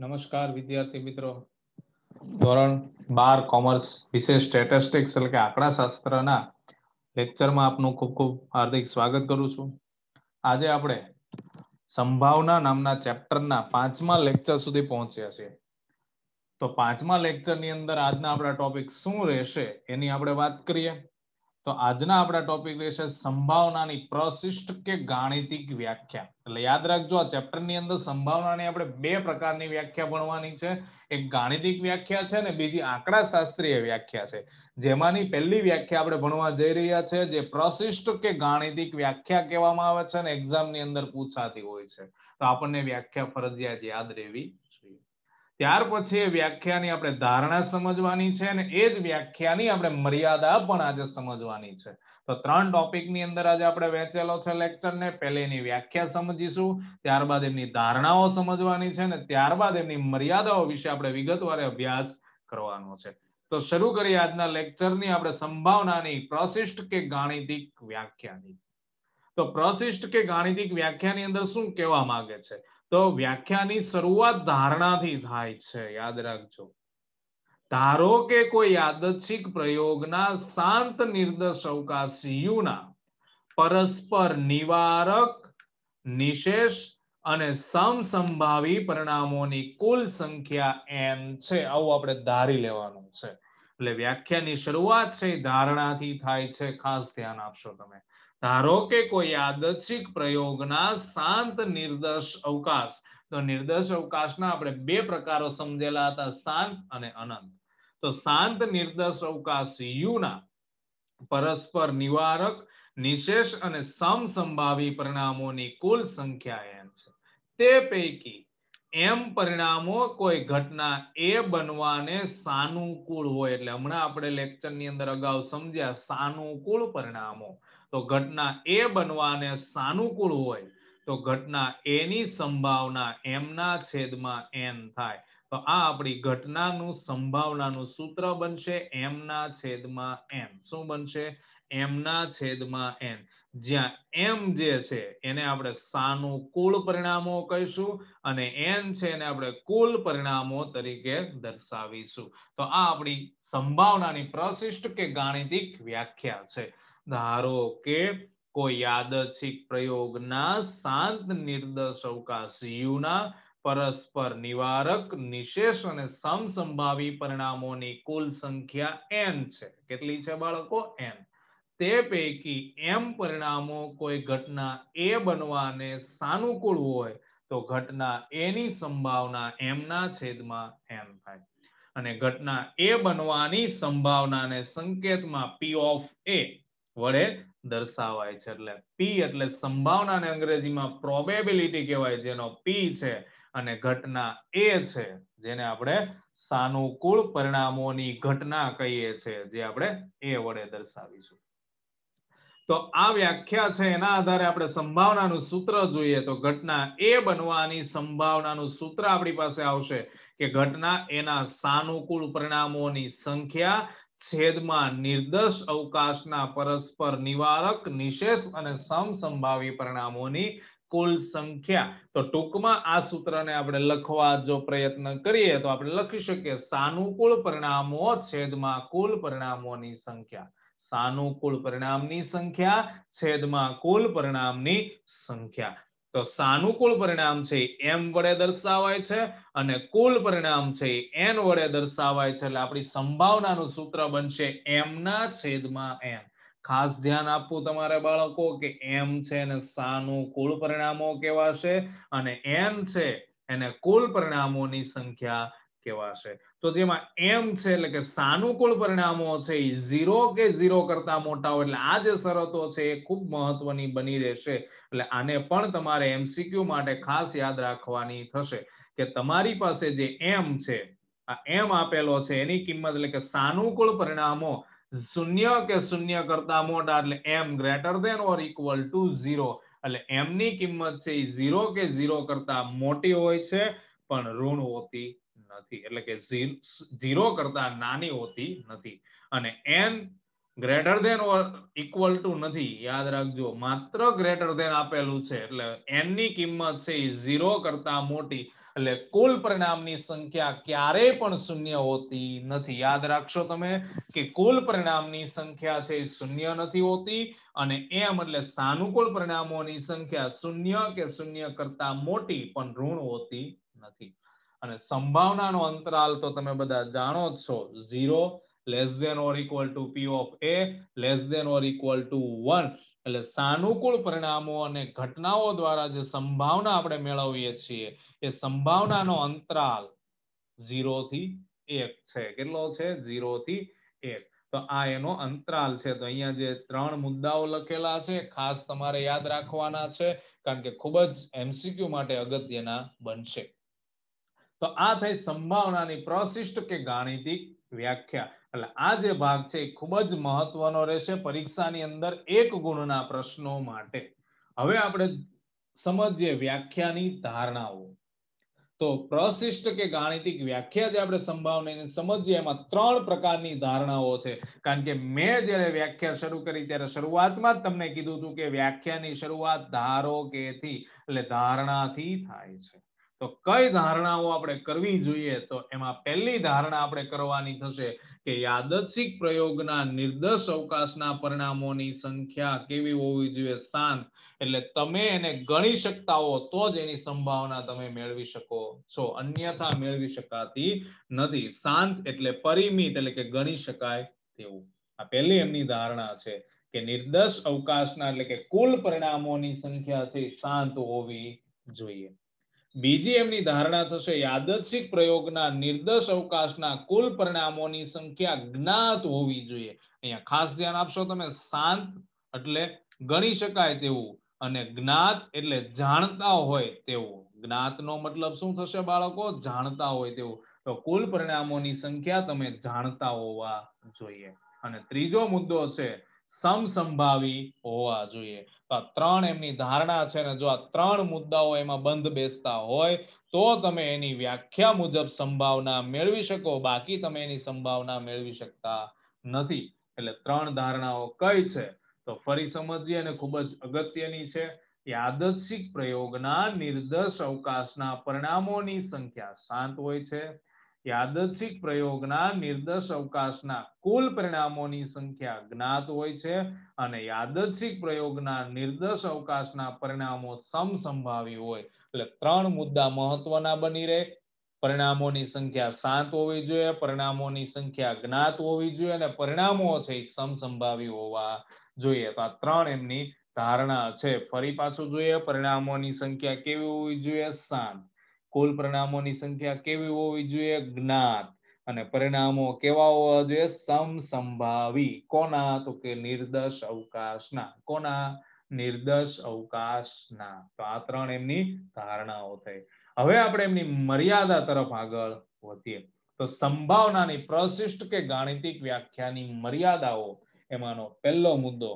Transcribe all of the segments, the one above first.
નમસ્કાર વિદ્યાર્થી મિત્રો ધોરણ બાર કોમર્સ વિશેષ સ્ટેટિસ્ટિક્સ એટલે કે આંકડાશાસ્ત્રના લેક્ચરમાં આપનું ખૂબ ખૂબ હાર્દિક સ્વાગત કરું છું આજે આપણે સંભાવના નામના ચેપ્ટરના પાંચમા લેક્ચર સુધી પહોંચ્યા છીએ તો પાંચમા લેક્ચરની અંદર આજના આપણા ટોપિક શું રહેશે એની આપણે વાત કરીએ તો આજના આપણા ટોપિક રહેશે સંભાવનાની પ્રશિષ્ટ કે ગાણિતિક વ્યાખ્યા એટલે યાદ રાખજો આ ચેપ્ટરની અંદર સંભાવનાની આપણે બે પ્રકારની વ્યાખ્યા ભણવાની છે એક ગાણિતિક વ્યાખ્યા છે અને બીજી આંકડા શાસ્ત્રીય વ્યાખ્યા છે જેમાંની પહેલી વ્યાખ્યા આપણે ભણવા જઈ રહ્યા છે જે પ્રશિષ્ટ કે ગાણિતિક વ્યાખ્યા કહેવામાં આવે છે અને એક્ઝામ ની અંદર પૂછાતી હોય છે તો આપણને વ્યાખ્યા ફરજિયાત યાદ રહેવી ત્યાર પછી એ વ્યાખ્યાની આપણે ધારણા સમજવાની છે અને એ જ વ્યાખ્યાની આપણે મર્યાદા પણ આજે સમજવાની છે તો ત્રણ ટોપિકની અંદર આજે આપણે વહેંચેલો છે લેક્ચરને પહેલે એની વ્યાખ્યા સમજીશું ત્યારબાદ એમની ધારણાઓ સમજવાની છે અને ત્યારબાદ એમની મર્યાદાઓ વિશે આપણે વિગતવાર અભ્યાસ કરવાનો છે તો શરૂ કરીએ આજના લેક્ચરની આપણે સંભાવનાની પ્રશિષ્ટ કે ગાણિતિક વ્યાખ્યાની તો પ્રશિષ્ટ કે ગાણિતિક વ્યાખ્યાની અંદર શું કહેવા માંગે છે તો વ્યાખ્યાની શરૂઆત ધારણાથી થાય છે યાદ રાખજો ધારો કે કોઈ યાદચ્છિક પ્રયોગના શાંત નિર્દોષ અવકાશીયુના પરસ્પર નિવારક નિશેષ અને સમસંભાવી પરિણામોની કુલ સંખ્યા એમ છે આવું આપણે ધારી લેવાનું છે એટલે વ્યાખ્યાની શરૂઆત છે ધારણાથી થાય છે ખાસ ધ્યાન આપશો તમે ધારો કે કોઈ યાદચ્છિક પ્રયોગના શાંત નિર્દોષ અવકાશ તો નિર્દોષ અવકાશના આપણે બે પ્રકારો સમજેલા હતા શાંત અને અનંત તો શાંત નિર્દોષ અવકાશ યુના પરસ્પર નિવારક નિશેષ અને સમસંભાવી પરિણામોની કુલ સંખ્યા એમ છે તે પૈકી એમ પરિણામો કોઈ ઘટના એ બનવાને સાનુકૂળ હોય એટલે હમણાં આપણે લેક્ચરની અંદર અગાઉ સમજ્યા સાનુકૂળ પરિણામો તો ઘટના એ બનવાને સાનુકૂળ હોય તો ઘટના એની સંભાવના એમના છેદમાં એન થાય તો આ આપણી ઘટનાનું સંભાવનાનું સૂત્ર બનશે એમના છેદમાં એમ શું બનશે એમના છેદમાં એન જ્યાં એમ જે છે એને આપણે સાનુકૂળ પરિણામો કહીશું અને એન છે એને આપણે કુલ પરિણામો તરીકે દર્શાવીશું તો આ આપણી સંભાવનાની પ્રશિષ્ટ કે ગાણિતિક વ્યાખ્યા છે ધારો કે કોઈ યાદચ્છિક પ્રયોગના શાંત નિર્દોષ અવકાશ યુના પરસ્પર નિવારક નિશેષ અને સમસંભાવી પરિણામોની કુલ સંખ્યા n છે કેટલી છે બાળકો n તે પૈકી એમ પરિણામો કોઈ ઘટના એ બનવાને સાનુકૂળ હોય તો ઘટના એની સંભાવના એમના છેદમાં એમ થાય અને ઘટના એ બનવાની સંભાવનાને સંકેતમાં પી ઓફ એ વડે દર્શાવાય છે એટલે પી એટલે સંભાવનાને અંગ્રેજીમાં પ્રોબેબિલિટી કહેવાય જેનો પી છે અને ઘટના એ છે જેને આપણે સાનુકૂળ પરિણામોની ઘટના કહીએ છીએ જે આપણે એ વડે દર્શાવીશું તો આ વ્યાખ્યા છે એના આધારે આપણે સંભાવનાનું સૂત્ર જોઈએ તો ઘટના એ બનવાની સંભાવનાનું સૂત્ર આપણી પાસે આવશે કે ઘટના એના સાનુકૂળ પરિણામોની સંખ્યા છેદમાં નિર્દોષ અવકાશના પરસ્પર નિવારક નિશેષ અને સમસંભાવી પરિણામોની કુલ સંખ્યા તો ટૂંકમાં આ સૂત્રને આપણે લખવા જો પ્રયત્ન કરીએ તો આપણે લખી શકીએ સાનુકૂળ પરિણામો છેદમાં કુલ પરિણામોની સંખ્યા સાનુકૂળ પરિણામની સંખ્યા છેદમાં કુલ પરિણામની સંખ્યા તો સાનુકૂળ પરિણામ છે એમ વડે દર્શાવાય છે અને કુલ પરિણામ છે એન વડે દર્શાવાય છે એટલે આપણી સંભાવનાનું સૂત્ર બનશે એમના છેદમાં એમ ખાસ ધ્યાન આપવું તમારે બાળકો કે એમ છે ને સાનુકૂળ પરિણામો કહેવાશે અને એન છે એને કુલ પરિણામોની સંખ્યા કહેવાશે તો જેમાં એમ છે એટલે કે સાનુકૂળ પરિણામો છે એ ઝીરો કે ઝીરો કરતા મોટા હોય એટલે આ જે શરતો છે એ ખૂબ મહત્વની બની રહેશે એટલે આને પણ તમારે એમસીક્યુ માટે ખાસ યાદ રાખવાની થશે કે તમારી પાસે જે એમ છે આ એમ આપેલો છે એની કિંમત એટલે કે સાનુકૂળ પરિણામો શૂન્ય કે શૂન્ય કરતા મોટા એટલે એમ greater than or equal to zero એટલે એમની કિંમત છે એ ઝીરો કે ઝીરો કરતા મોટી હોય છે પણ ઋણ હોતી નથી એટલે કે ઝીરો કરતા નાની હોતી નથી અને N greater than or equal to નથી યાદ રાખજો માત્ર ગ્રેટર ધેન આપેલું છે એટલે એન ની કિંમત છે એ ઝીરો કરતા મોટી એટલે કુલ પરિણામની સંખ્યા ક્યારેય પણ શૂન્ય હોતી નથી યાદ રાખશો તમે કે કુલ પરિણામની સંખ્યા છે શૂન્ય નથી હોતી અને એમ એટલે સાનુકૂળ પરિણામોની સંખ્યા શૂન્ય કે શૂન્ય કરતા મોટી પણ ઋણ હોતી નથી અને સંભાવનાનો અંતરાલ તો તમે બધા જાણો જ છો zero less than or equal to P of A less than or equal to one એટલે સાનુકૂળ પરિણામો અને ઘટનાઓ દ્વારા જે સંભાવના આપણે મેળવીએ છીએ એ સંભાવનાનો અંતરાલ ઝીરો થી એક છે કેટલો છે ઝીરો થી એક તો આ એનો અંતરાલ છે તો અહીંયા જે ત્રણ મુદ્દાઓ લખેલા છે ખાસ તમારે યાદ રાખવાના છે કારણ કે ખૂબ જ એમસીક્યુ માટે અગત્યના બનશે તો આ થઈ સંભાવનાની પ્રશિષ્ટ કે ગાણિતિક વ્યાખ્યા એટલે આ જે ભાગ છે એ ખૂબ જ મહત્વનો રહેશે પરીક્ષાની અંદર એક ગુણના પ્રશ્નો માટે હવે આપણે સમજીએ વ્યાખ્યાની ધારણાઓ તો પ્રશિષ્ટ કે ગાણિતિક વ્યાખ્યા જે આપણે સંભાવનાને સમજીએ એમાં ત્રણ પ્રકારની ધારણાઓ છે કારણ કે મેં જ્યારે વ્યાખ્યા શરૂ કરી ત્યારે શરૂઆતમાં જ તમને કીધું હતું કે વ્યાખ્યાની શરૂઆત ધારો કે થી એટલે ધારણાથી થાય છે તો કઈ ધારણાઓ આપણે કરવી જોઈએ તો એમાં પહેલી ધારણા આપણે કરવાની થશે કે યાદચ્છિક પ્રયોગના નિર્દેશ અવકાશના પરિણામોની સંખ્યા કેવી હોવી જોઈએ શાંત એટલે તમે એને ગણી શકતા હો તો જ એની સંભાવના તમે મેળવી શકો છો અન્યથા મેળવી શકાતી નથી શાંત એટલે પરિમિત એટલે કે ગણી શકાય તેવું આ પહેલી એમની ધારણા છે કે નિર્દેશ અવકાશના એટલે કે કુલ પરિણામોની સંખ્યા છે શાંત હોવી જોઈએ બીજી એમની ધારણા થશે યાદચ્છિક પ્રયોગના નિર્દોષ અવકાશના કુલ પરિણામોની સંખ્યા જ્ઞાત હોવી જોઈએ અહીંયા ખાસ ધ્યાન આપશો તમે શાંત એટલે ગણી શકાય તેવું અને જ્ઞાત એટલે જાણતા હોય તેવું જ્ઞાતનો મતલબ શું થશે બાળકો જાણતા હોય તેવું તો કુલ પરિણામોની સંખ્યા તમે જાણતા હોવા જોઈએ અને ત્રીજો મુદ્દો છે સમસંભાવી હોવા જોઈએ તો આ ત્રણ એમની ધારણા છે ને જો આ ત્રણ મુદ્દાઓ એમાં બંધ બેસતા હોય તો તમે એની વ્યાખ્યા મુજબ સંભાવના મેળવી શકો બાકી તમે એની સંભાવના મેળવી શકતા નથી એટલે ત્રણ ધારણાઓ કઈ છે તો ફરી સમજીએ અને ખૂબ જ અગત્યની છે કે આદર્શિક પ્રયોગના નિર્દેશ અવકાશના પરિણામોની સંખ્યા શાંત હોય છે યાદચ્છિક પ્રયોગના નિર્દેશ અવકાશના કુલ પરિણામોની સંખ્યા જ્ઞાત હોય છે અને યાદચ્છિક પ્રયોગના નિર્દેશ અવકાશના પરિણામો સમસંભાવી હોય એટલે ત્રણ મુદ્દા મહત્વના બની રહે પરિણામોની સંખ્યા સાત હોવી જોઈએ પરિણામોની સંખ્યા જ્ઞાત હોવી જોઈએ અને પરિણામો છે એ સમસંભાવી હોવા જોઈએ તો આ ત્રણ એમની ધારણા છે ફરી પાછું જોઈએ પરિણામોની સંખ્યા કેવી હોવી જોઈએ શાંત કુલ પરિણામોની સંખ્યા કેવી હોવી જોઈએ જ્ઞાત અને પરિણામો કેવા હોવા જોઈએ સમસંભાવી કોના તો કે નિર્દશ અવકાશના કોના નિર્દશ અવકાશના તો આ ત્રણ એમની ધારણાઓ થઈ હવે આપણે એમની મર્યાદા તરફ આગળ વધીએ તો સંભાવનાની પ્રશિષ્ટ કે ગાણિતિક વ્યાખ્યાની મર્યાદાઓ એમાંનો પહેલો મુદ્દો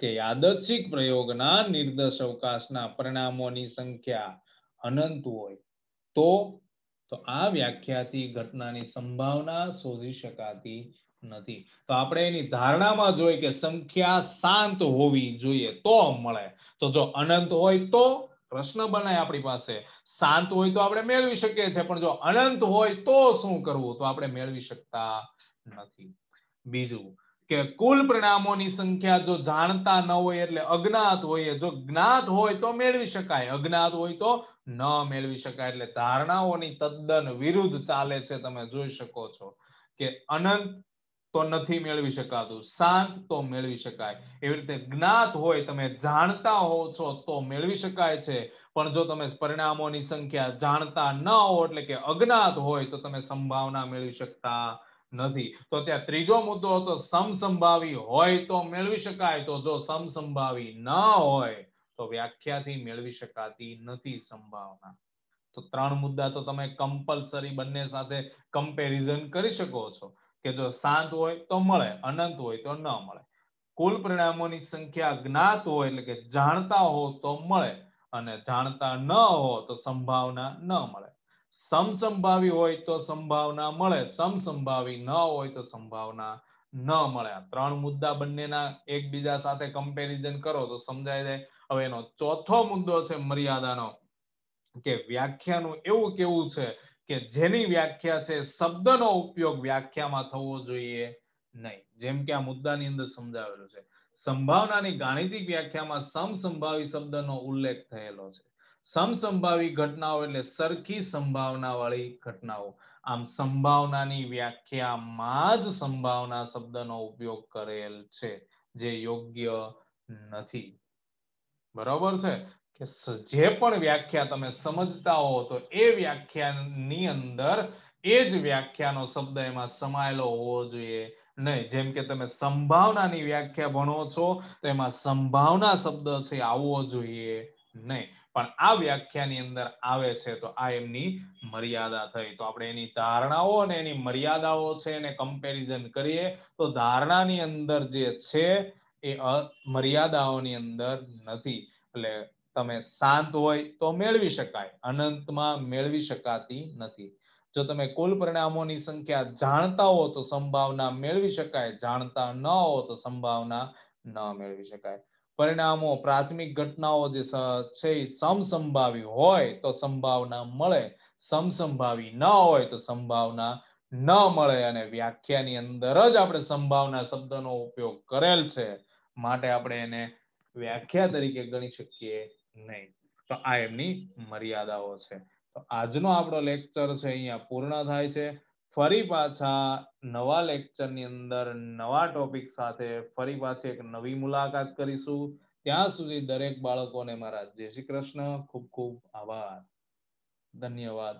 કે યાદચ્છિક પ્રયોગના નિર્દશ અવકાશના પરિણામોની સંખ્યા અનંત હોય તો તો આ વ્યાખ્યાથી ઘટનાની સંભાવના શોધી શકાતી નથી તો આપણે એની ધારણામાં જોઈએ કે સંખ્યા શાંત હોવી જોઈએ તો મળે તો જો અનંત હોય તો પ્રશ્ન બનાય આપણી પાસે શાંત હોય તો આપણે મેળવી શકીએ છીએ પણ જો અનંત હોય તો શું કરવું તો આપણે મેળવી શકતા નથી બીજું કે કુલ પરિણામોની સંખ્યા જો જાણતા ન હોય એટલે અજ્ઞાત હોય જો જ્ઞાત હોય તો મેળવી શકાય અજ્ઞાત હોય તો ન મેળવી શકાય એટલે ધારણાઓની તદ્દન વિરુદ્ધ ચાલે છે તમે જોઈ શકો છો કે અનંત તો નથી મેળવી શકાતું શાંત તો મેળવી શકાય એવી રીતે જ્ઞાત હોય તમે જાણતા હો છો તો મેળવી શકાય છે પણ જો તમે પરિણામોની સંખ્યા જાણતા ન હો એટલે કે અજ્ઞાત હોય તો તમે સંભાવના મેળવી શકતા નથી તો ત્યાં ત્રીજો મુદ્દો હતો સમસંભાવી હોય તો મેળવી શકાય તો જો સમસંભાવી ન હોય તો વ્યાખ્યાથી મેળવી શકાતી નથી સંભાવના તો ત્રણ મુદ્દા તો તમે કમ્પલસરી બંને સાથે કમ્પેરિઝન કરી શકો છો કે જો શાંત હોય તો મળે અનંત હોય તો ન મળે કુલ પરિણામોની સંખ્યા જ્ઞાત હોય એટલે કે જાણતા હો તો મળે અને જાણતા ન હો તો સંભાવના ન મળે સમસંભાવી હોય તો સંભાવના મળે સમસંભાવી ન હોય તો સંભાવના ન મળે ત્રણ મુદ્દા બંનેના એકબીજા સાથે કમ્પેરિઝન કરો તો સમજાય જાય હવે એનો ચોથો મુદ્દો છે મર્યાદાનો કે વ્યાખ્યાનું એવું કેવું છે કે જેની વ્યાખ્યા છે શબ્દનો ઉપયોગ વ્યાખ્યામાં થવો જોઈએ નહીં જેમ કે આ મુદ્દાની અંદર સમજાવેલું છે સંભાવનાની ગાણિતિક વ્યાખ્યામાં સમસંભાવી શબ્દનો ઉલ્લેખ થયેલો છે સમસંભાવી ઘટનાઓ એટલે સરખી સંભાવના વાળી ઘટનાઓ આમ સંભાવનાની વ્યાખ્યામાં જ સંભાવના શબ્દનો ઉપયોગ કરેલ છે જે યોગ્ય નથી બરાબર છે કે જે પણ વ્યાખ્યા તમે સમજતા હો તો એ વ્યાખ્યાની અંદર એ જ વ્યાખ્યાનો શબ્દ એમાં સમાયેલો હોવો જોઈએ નહીં જેમ કે તમે સંભાવનાની વ્યાખ્યા ભણો છો તો એમાં સંભાવના શબ્દ છે આવવો જોઈએ નહીં પણ આ વ્યાખ્યાની અંદર આવે છે તો આ એમની મર્યાદા થઈ તો આપણે એની ધારણાઓ અને એની મર્યાદાઓ છે એને કમ્પેરિઝન કરીએ તો ધારણાની અંદર જે છે એ મર્યાદાઓની અંદર નથી એટલે તમે શાંત હોય તો મેળવી શકાય અનંતમાં મેળવી શકાતી નથી જો તમે કુલ પરિણામોની સંખ્યા જાણતા હો તો સંભાવના મેળવી શકાય જાણતા ન હો તો સંભાવના ન મેળવી શકાય પરિણામો પ્રાથમિક ઘટનાઓ જે છે એ સમસંભાવી હોય તો સંભાવના મળે સમસંભાવી ન હોય તો સંભાવના ન મળે અને વ્યાખ્યાની અંદર જ આપણે સંભાવના શબ્દનો ઉપયોગ કરેલ છે માટે આપણે એને વ્યાખ્યા તરીકે ગણી શકીએ નહીં તો આ એમની મર્યાદાઓ છે તો આજનો આપણો લેક્ચર છે અહીંયા પૂર્ણ થાય છે ફરી પાછા નવા લેક્ચરની અંદર નવા ટોપિક સાથે ફરી પાછી એક નવી મુલાકાત કરીશું ત્યાં સુધી દરેક બાળકોને મારા જય શ્રી કૃષ્ણ ખૂબ ખૂબ આભાર ધન્યવાદ